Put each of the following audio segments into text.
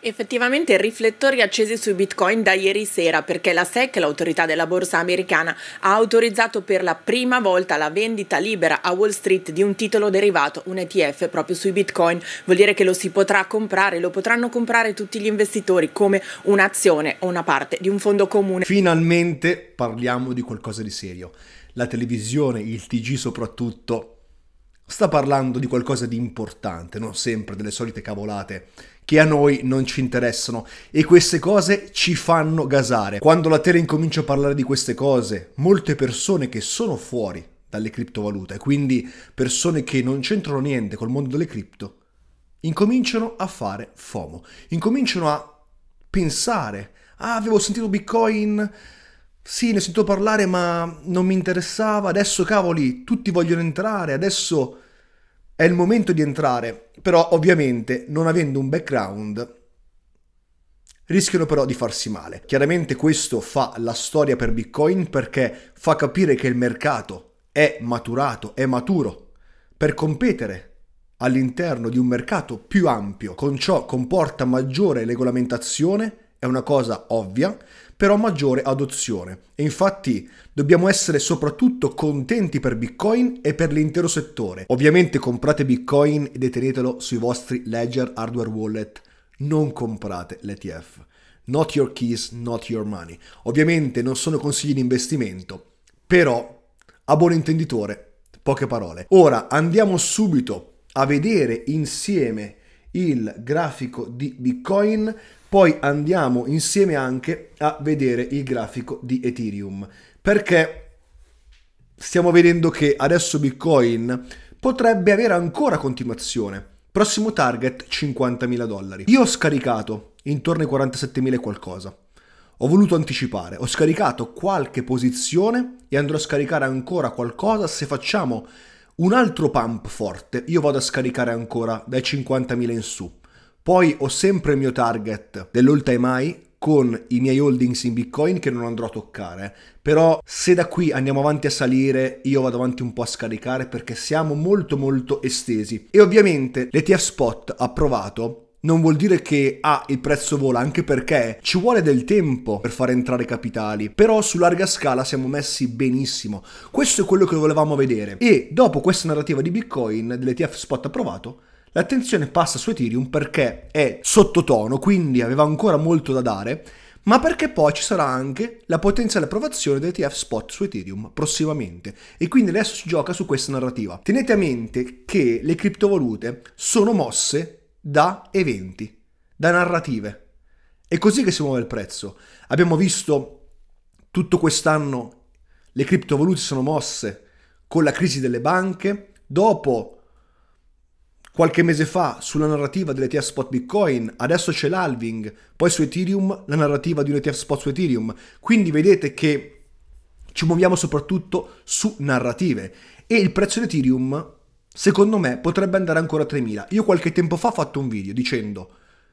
Effettivamente riflettori accesi sui bitcoin da ieri sera perché la SEC, l'autorità della borsa americana, ha autorizzato per la prima volta la vendita libera a Wall Street di un titolo derivato, un ETF proprio sui bitcoin. Vuol dire che lo si potrà comprare, lo potranno comprare tutti gli investitori come un'azione o una parte di un fondo comune. Finalmente parliamo di qualcosa di serio. La televisione, il TG soprattutto, sta parlando di qualcosa di importante, non sempre delle solite cavolate che a noi non ci interessano e queste cose ci fanno gasare. Quando la Terra incomincia a parlare di queste cose, molte persone che sono fuori dalle criptovalute, quindi persone che non c'entrano niente col mondo delle cripto, incominciano a fare FOMO, incominciano a pensare, ah avevo sentito Bitcoin, sì ne ho sentito parlare ma non mi interessava, adesso cavoli tutti vogliono entrare, adesso è il momento di entrare, però ovviamente non avendo un background rischiano però di farsi male. Chiaramente questo fa la storia per Bitcoin perché fa capire che il mercato è maturato, è maturo per competere all'interno di un mercato più ampio, con ciò comporta maggiore regolamentazione, è una cosa ovvia, però maggiore adozione. E infatti dobbiamo essere soprattutto contenti per Bitcoin e per l'intero settore. Ovviamente comprate Bitcoin e detenetelo sui vostri ledger hardware wallet, non comprate l'ETF. Not your keys, not your money. Ovviamente non sono consigli di investimento, però a buon intenditore, poche parole. Ora andiamo subito a vedere insieme il grafico di Bitcoin poi andiamo insieme anche a vedere il grafico di Ethereum, perché stiamo vedendo che adesso Bitcoin potrebbe avere ancora continuazione. Prossimo target 50.000 dollari. Io ho scaricato intorno ai 47.000 qualcosa. Ho voluto anticipare, ho scaricato qualche posizione e andrò a scaricare ancora qualcosa se facciamo un altro pump forte. Io vado a scaricare ancora dai 50.000 in su. Poi ho sempre il mio target dell'all time high con i miei holdings in Bitcoin che non andrò a toccare. Però se da qui andiamo avanti a salire, io vado avanti un po' a scaricare perché siamo molto molto estesi. E ovviamente l'ETF spot approvato non vuol dire che ah, il prezzo vola, anche perché ci vuole del tempo per far entrare capitali, però su larga scala siamo messi benissimo. Questo è quello che volevamo vedere. E dopo questa narrativa di Bitcoin, dell'ETF spot approvato, L'attenzione passa su Ethereum perché è sottotono, quindi aveva ancora molto da dare, ma perché poi ci sarà anche la potenziale approvazione TF spot su Ethereum prossimamente e quindi adesso si gioca su questa narrativa. Tenete a mente che le criptovalute sono mosse da eventi, da narrative. È così che si muove il prezzo. Abbiamo visto tutto quest'anno le criptovalute sono mosse con la crisi delle banche, dopo qualche mese fa sulla narrativa dell'ETF spot Bitcoin, adesso c'è l'halving, poi su Ethereum la narrativa di un ETF spot su Ethereum. Quindi vedete che ci muoviamo soprattutto su narrative e il prezzo di Ethereum secondo me potrebbe andare ancora a 3000. Io qualche tempo fa ho fatto un video dicendo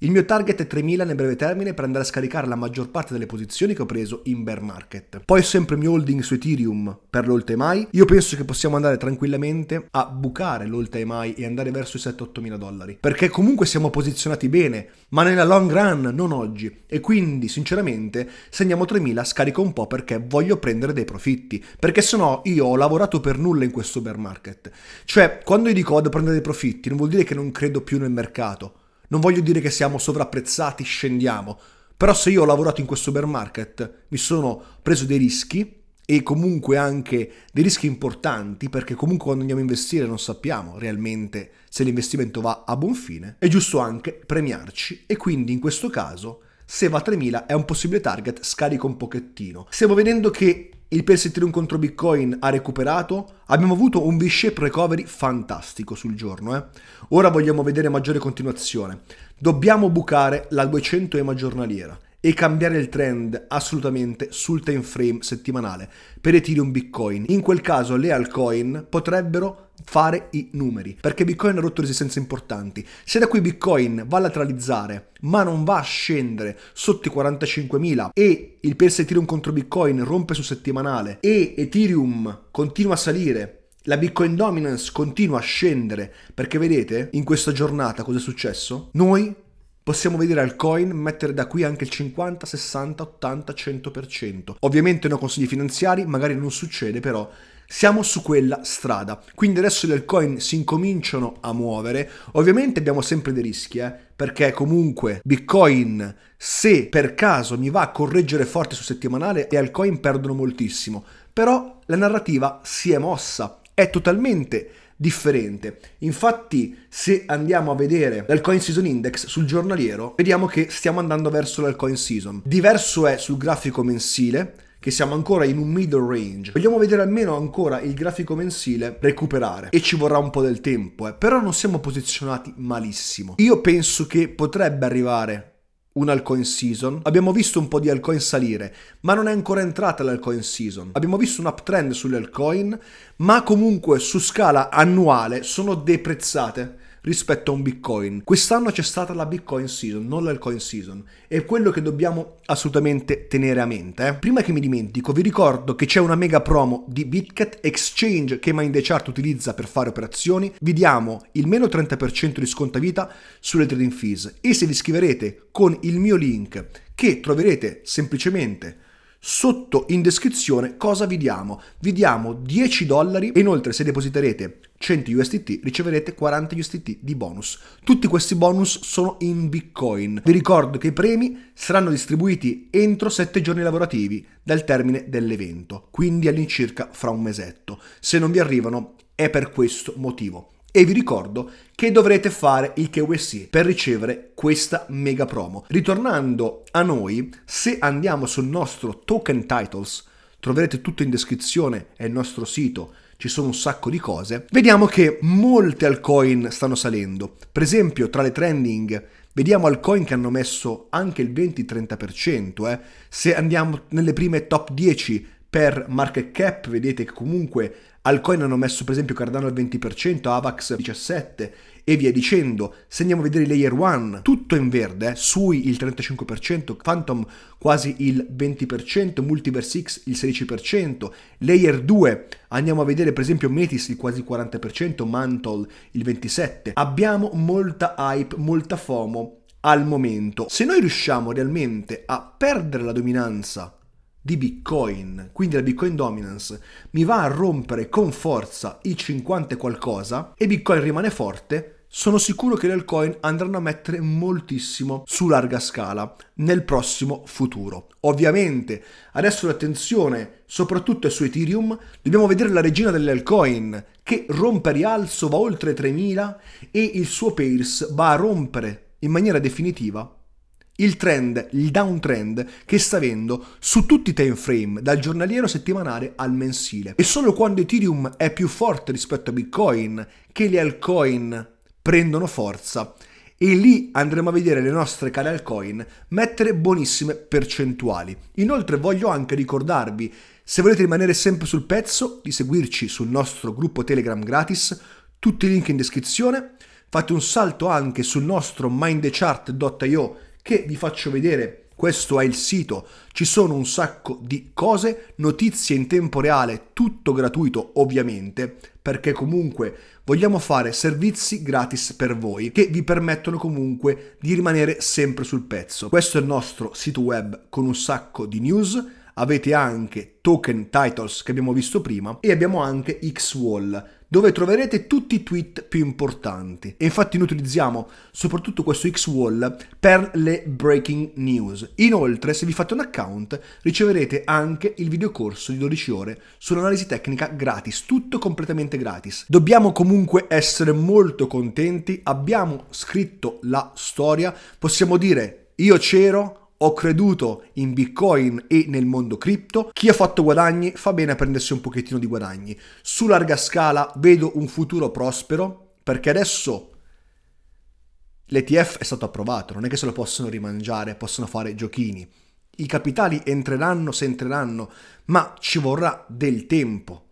il mio target è 3.000 nel breve termine per andare a scaricare la maggior parte delle posizioni che ho preso in bear market. Poi ho sempre il mio holding su Ethereum per l'all-time Io penso che possiamo andare tranquillamente a bucare l'all-time e andare verso i 7-8.000 dollari. Perché comunque siamo posizionati bene, ma nella long run, non oggi. E quindi, sinceramente, se andiamo a 3.000 scarico un po' perché voglio prendere dei profitti. Perché sennò io ho lavorato per nulla in questo bear market. Cioè, quando io dico vado a prendere dei profitti, non vuol dire che non credo più nel mercato non voglio dire che siamo sovrapprezzati, scendiamo. Però se io ho lavorato in questo bear market, mi sono preso dei rischi e comunque anche dei rischi importanti perché comunque quando andiamo a investire non sappiamo realmente se l'investimento va a buon fine. È giusto anche premiarci e quindi in questo caso se va a 3000 è un possibile target, scarico un pochettino. Stiamo vedendo che il PES Ethereum contro Bitcoin ha recuperato, abbiamo avuto un V-shape recovery fantastico sul giorno. Eh? Ora vogliamo vedere maggiore continuazione. Dobbiamo bucare la 200 EMA giornaliera e cambiare il trend assolutamente sul time frame settimanale per Ethereum Bitcoin. In quel caso le altcoin potrebbero fare i numeri perché Bitcoin ha rotto resistenze importanti. Se da qui Bitcoin va a lateralizzare ma non va a scendere sotto i 45.000 e il PS Ethereum contro Bitcoin rompe su settimanale e Ethereum continua a salire la Bitcoin dominance continua a scendere perché vedete in questa giornata cosa è successo? Noi Possiamo vedere al coin mettere da qui anche il 50, 60, 80, 100%. Ovviamente no consigli finanziari, magari non succede, però siamo su quella strada. Quindi adesso le altcoin si incominciano a muovere. Ovviamente abbiamo sempre dei rischi, eh? perché comunque Bitcoin, se per caso mi va a correggere forte su settimanale, le altcoin perdono moltissimo. Però la narrativa si è mossa, è totalmente differente. Infatti, se andiamo a vedere l'Alcoin Season Index sul giornaliero, vediamo che stiamo andando verso l'Alcoin Season. Diverso è sul grafico mensile, che siamo ancora in un middle range. Vogliamo vedere almeno ancora il grafico mensile recuperare e ci vorrà un po' del tempo, eh. però non siamo posizionati malissimo. Io penso che potrebbe arrivare un altcoin season, abbiamo visto un po' di altcoin salire, ma non è ancora entrata l'altcoin season. Abbiamo visto un uptrend sulle altcoin, ma comunque su scala annuale sono deprezzate rispetto a un Bitcoin. Quest'anno c'è stata la Bitcoin season, non l'alcoin season. È quello che dobbiamo assolutamente tenere a mente. Eh. Prima che mi dimentico, vi ricordo che c'è una mega promo di Bitcat Exchange che MindChart utilizza per fare operazioni. Vi diamo il meno 30% di sconto a vita sulle trading fees e se vi iscriverete con il mio link che troverete semplicemente sotto in descrizione cosa vi diamo. Vi diamo 10 dollari e inoltre se depositerete 100 USDT riceverete 40 USDT di bonus. Tutti questi bonus sono in Bitcoin. Vi ricordo che i premi saranno distribuiti entro 7 giorni lavorativi dal termine dell'evento, quindi all'incirca fra un mesetto. Se non vi arrivano è per questo motivo e vi ricordo che dovrete fare il KYC per ricevere questa mega promo. Ritornando a noi, se andiamo sul nostro Token Titles, troverete tutto in descrizione, è il nostro sito, ci sono un sacco di cose. Vediamo che molte altcoin stanno salendo. Per esempio, tra le trending vediamo altcoin che hanno messo anche il 20-30%, eh. Se andiamo nelle prime top 10 per market cap vedete che comunque Alcoin hanno messo per esempio Cardano al 20%, Avax 17% e via dicendo. Se andiamo a vedere i layer 1, tutto in verde, eh? Sui il 35%, Phantom quasi il 20%, Multiverse X il 16%, layer 2 andiamo a vedere per esempio Metis il quasi 40%, Mantle il 27%. Abbiamo molta hype, molta FOMO al momento. Se noi riusciamo realmente a perdere la dominanza di Bitcoin, quindi la Bitcoin dominance mi va a rompere con forza i 50 qualcosa e Bitcoin rimane forte, sono sicuro che le altcoin andranno a mettere moltissimo su larga scala nel prossimo futuro. Ovviamente, adesso l'attenzione soprattutto è su Ethereum, dobbiamo vedere la regina delle altcoin che rompe rialzo, va oltre 3000 e il suo pairs va a rompere in maniera definitiva il trend, il downtrend che sta avendo su tutti i time frame, dal giornaliero settimanale al mensile. E solo quando Ethereum è più forte rispetto a Bitcoin che le altcoin prendono forza e lì andremo a vedere le nostre care altcoin mettere buonissime percentuali. Inoltre voglio anche ricordarvi, se volete rimanere sempre sul pezzo, di seguirci sul nostro gruppo Telegram gratis, tutti i link in descrizione, fate un salto anche sul nostro mindechart.io che vi faccio vedere. Questo è il sito, ci sono un sacco di cose, notizie in tempo reale, tutto gratuito ovviamente, perché comunque vogliamo fare servizi gratis per voi che vi permettono comunque di rimanere sempre sul pezzo. Questo è il nostro sito web con un sacco di news, avete anche token titles che abbiamo visto prima e abbiamo anche X-Wall dove troverete tutti i tweet più importanti. E infatti noi utilizziamo soprattutto questo X-Wall per le breaking news. Inoltre, se vi fate un account, riceverete anche il videocorso di 12 ore sull'analisi tecnica gratis, tutto completamente gratis. Dobbiamo comunque essere molto contenti, abbiamo scritto la storia, possiamo dire io c'ero, ho creduto in Bitcoin e nel mondo cripto, chi ha fatto guadagni fa bene a prendersi un pochettino di guadagni. Su larga scala vedo un futuro prospero perché adesso l'ETF è stato approvato, non è che se lo possono rimangiare, possono fare giochini. I capitali entreranno se entreranno, ma ci vorrà del tempo.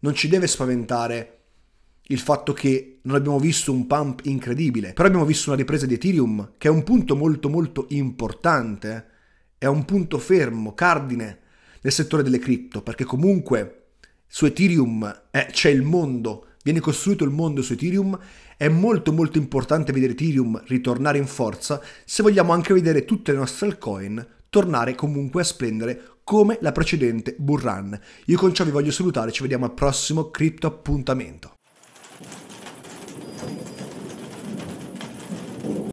Non ci deve spaventare il fatto che non abbiamo visto un pump incredibile, però abbiamo visto una ripresa di Ethereum che è un punto molto molto importante, eh. è un punto fermo, cardine nel settore delle cripto, perché comunque su Ethereum eh, c'è il mondo, viene costruito il mondo su Ethereum, è molto molto importante vedere Ethereum ritornare in forza se vogliamo anche vedere tutte le nostre altcoin tornare comunque a splendere come la precedente run. Io con ciò vi voglio salutare, ci vediamo al prossimo cripto appuntamento.